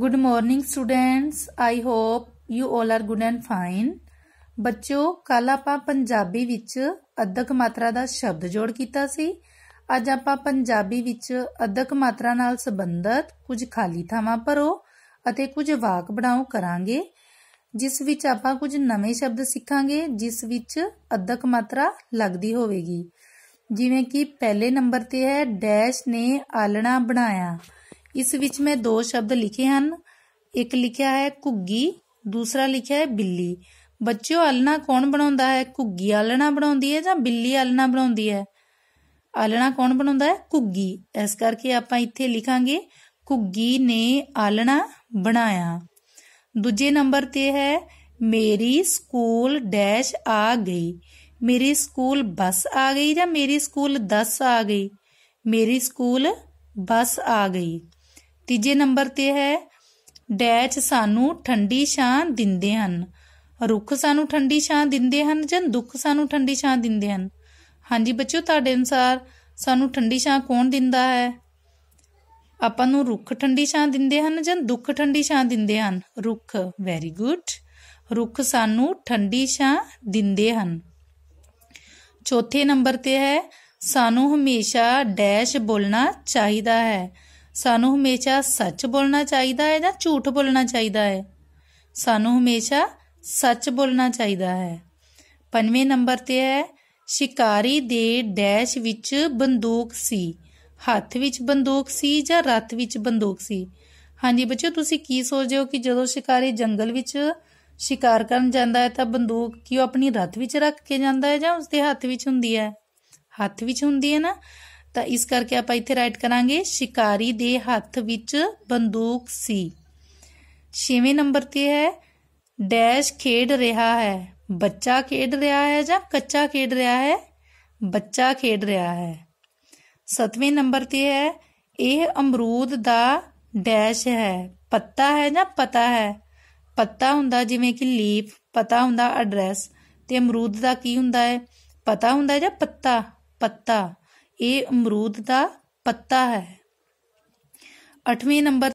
good morning students I hope you 올 are good and fine ਬੱਚੋ ਕੱਲ ਆਪਾਂ ਪੰਜਾਬੀ ਵਿੱਚ ਅਧਕ ਮਾਤਰਾ ਦਾ ਸ਼ਬਦ ਜੋੜ ਕੀਤਾ ਸੀ ਅੱਜ ਆਪਾਂ ਪੰਜਾਬੀ ਵਿੱਚ ਅਧਕ ਮਾਤਰਾ ਨਾਲ ਸੰਬੰਧਤ ਕੁਝ ਖਾਲੀ ਥਾਵਾਂ ਭਰੋ ਅਤੇ ਕੁਝ ਵਾਕ ਬਣਾਓ ਕਰਾਂਗੇ ਜਿਸ ਵਿੱਚ ਆਪਾਂ ਕੁਝ ਨਵੇਂ ਸ਼ਬਦ ਸਿੱਖਾਂਗੇ ਜਿਸ ਵਿੱਚ ਅਧਕ ਮਾਤਰਾ ਲੱਗਦੀ ਹੋਵੇਗੀ ਜਿਵੇਂ ਕਿ ਪਹਿਲੇ ਨੰਬਰ ਤੇ ਹੈ ਡੈਸ਼ ਨੇ ਆਲਣਾ ਬਣਾਇਆ ਇਸ ਵਿੱਚ ਮੈਂ ਦੋ ਸ਼ਬਦ ਲਿਖੇ ਹਨ ਇੱਕ ਲਿਖਿਆ ਹੈ ਘੁੱਗੀ ਦੂਸਰਾ ਲਿਖਿਆ ਹੈ ਬਿੱਲੀ ਬੱਚਿਓ ਆਲਣਾ ਕੌਣ ਬਣਾਉਂਦਾ ਹੈ ਘੁੱਗੀ ਆਲਣਾ ਬਣਾਉਂਦੀ ਹੈ ਜਾਂ ਬਿੱਲੀ ਆਲਣਾ ਬਣਾਉਂਦੀ ਹੈ ਆਲਣਾ ਕੌਣ ਬਣਾਉਂਦਾ ਹੈ ਘੁੱਗੀ ਇਸ ਕਰਕੇ ਆਪਾਂ ਇੱਥੇ ਲਿਖਾਂਗੇ ਘੁੱਗੀ ਨੇ ਆਲਣਾ ਬਣਾਇਆ ਦੂਜੇ ਨੰਬਰ ਤੇ ਹੈ ਮੇਰੀ ਸਕੂਲ ਡੈਸ਼ ਆ ਗਈ ਮੇਰੀ ਸਕੂਲ ਬੱਸ ਆ ਗਈ ਜਾਂ ਮੇਰੀ ਸਕੂਲ 10 ਆ ਗਈ ਮੇਰੀ ਸਕੂਲ ਬੱਸ ਆ ਗਈ ਤੀਜੇ ਨੰਬਰ ਤੇ ਹੈ ਡੈਚ ਸਾਨੂੰ ਠੰਡੀ ਛਾਂ ਦਿੰਦੇ ਹਨ ਰੁੱਖ ਸਾਨੂੰ ਠੰਡੀ ਛਾਂ ਦਿੰਦੇ ਹਨ ਜਾਂ ਦੁੱਖ ਸਾਨੂੰ ਠੰਡੀ ਛਾਂ ਦਿੰਦੇ ਹਨ ਹਾਂਜੀ ਬੱਚਿਓ ਤੁਹਾਡੇ ਅਨਸਾਰ ਸਾਨੂੰ ਠੰਡੀ ਛਾਂ ਕੌਣ ਦਿੰਦਾ ਹੈ ਆਪਾਂ ਨੂੰ ਰੁੱਖ ਠੰਡੀ ਛਾਂ ਦਿੰਦੇ ਹਨ ਜਾਂ ਦੁੱਖ ਠੰਡੀ ਛਾਂ ਦਿੰਦੇ ਹਨ ਰੁੱਖ ਵੈਰੀ ਗੁੱਡ ਰੁੱਖ ਸਾਨੂੰ ਠੰਡੀ ਛਾਂ ਦਿੰਦੇ ਹਨ ਚੌਥੇ ਨੰਬਰ ਤੇ ਹੈ ਸਾਨੂੰ ਹਮੇਸ਼ਾ ਡੈਸ਼ ਬੋਲਣਾ ਚਾਹੀਦਾ ਹੈ ਸਾਨੂੰ ਹਮੇਸ਼ਾ ਸੱਚ ਬੋਲਣਾ ਚਾਹੀਦਾ ਹੈ ਜਾਂ ਝੂਠ ਬੋਲਣਾ ਚਾਹੀਦਾ ਹੈ ਸਾਨੂੰ ਹਮੇਸ਼ਾ ਸੱਚ ਬੋਲਣਾ ਚਾਹੀਦਾ ਹੈ ਪੰਜਵੇਂ ਨੰਬਰ ਤੇ ਹੈ ਸ਼ਿਕਾਰੀ ਦੇ ਡੈਸ਼ ਵਿੱਚ ਬੰਦੂਕ ਸੀ ਹੱਥ ਵਿੱਚ ਬੰਦੂਕ ਸੀ ਜਾਂ ਰੱਤ ਵਿੱਚ ਬੰਦੂਕ ਸੀ ਹਾਂਜੀ ਬੱਚਿਓ ਤੁਸੀਂ ਕੀ ਸੋਚਦੇ ਹੋ ਕਿ ਜਦੋਂ ਸ਼ਿਕਾਰੀ ਜੰਗਲ ਵਿੱਚ ਸ਼ਿਕਾਰ ਕਰਨ ਜਾਂਦਾ ਹੈ ਤਾਂ ਬੰਦੂਕ ਕਿ ਉਹ ਆਪਣੀ ਰੱਤ ਵਿੱਚ ਰੱਖ ਕੇ ਜਾਂਦਾ ਹੈ ਜਾਂ ਉਸਦੇ ਹੱਥ ਵਿੱਚ ਹੁੰਦੀ ਹੈ ਹੱਥ ਵਿੱਚ ਹੁੰਦੀ ਹੈ ਨਾ ਤਾਂ ਇਸ ਕਰਕੇ ਆਪਾਂ ਇੱਥੇ ਰਾਈਟ ਕਰਾਂਗੇ ਸ਼ਿਕਾਰੀ ਦੇ ਹੱਥ ਵਿੱਚ ਬੰਦੂਕ ਸੀ 6ਵੇਂ ਨੰਬਰ ਤੇ ਹੈ ਡੈਸ਼ ਖੇਡ ਰਿਹਾ ਹੈ ਬੱਚਾ ਖੇਡ ਰਿਹਾ ਹੈ ਜਾਂ ਕੱਚਾ ਖੇਡ ਰਿਹਾ ਹੈ ਬੱਚਾ ਖੇਡ ਰਿਹਾ ਹੈ 7ਵੇਂ ਨੰਬਰ ਤੇ ਹੈ ਇਹ ਅਮਰੂਦ ਦਾ ਡੈਸ਼ ਹੈ ਪੱਤਾ ਹੈ ਜਾਂ ਪਤਾ ਹੈ ਪੱਤਾ ਹੁੰਦਾ ਜਿਵੇਂ ਕਿ ਲੀਫ ਪਤਾ ਹੁੰਦਾ ਐਡਰੈਸ ਤੇ ਅਮਰੂਦ ਦਾ ਕੀ ਹੁੰਦਾ ਹੈ ਪਤਾ ਹੁੰਦਾ ਜਾਂ ਪੱਤਾ ਪੱਤਾ ਇਹ ਅਮਰੂਦ ਦਾ ਪੱਤਾ ਹੈ 8ਵੇਂ ਨੰਬਰ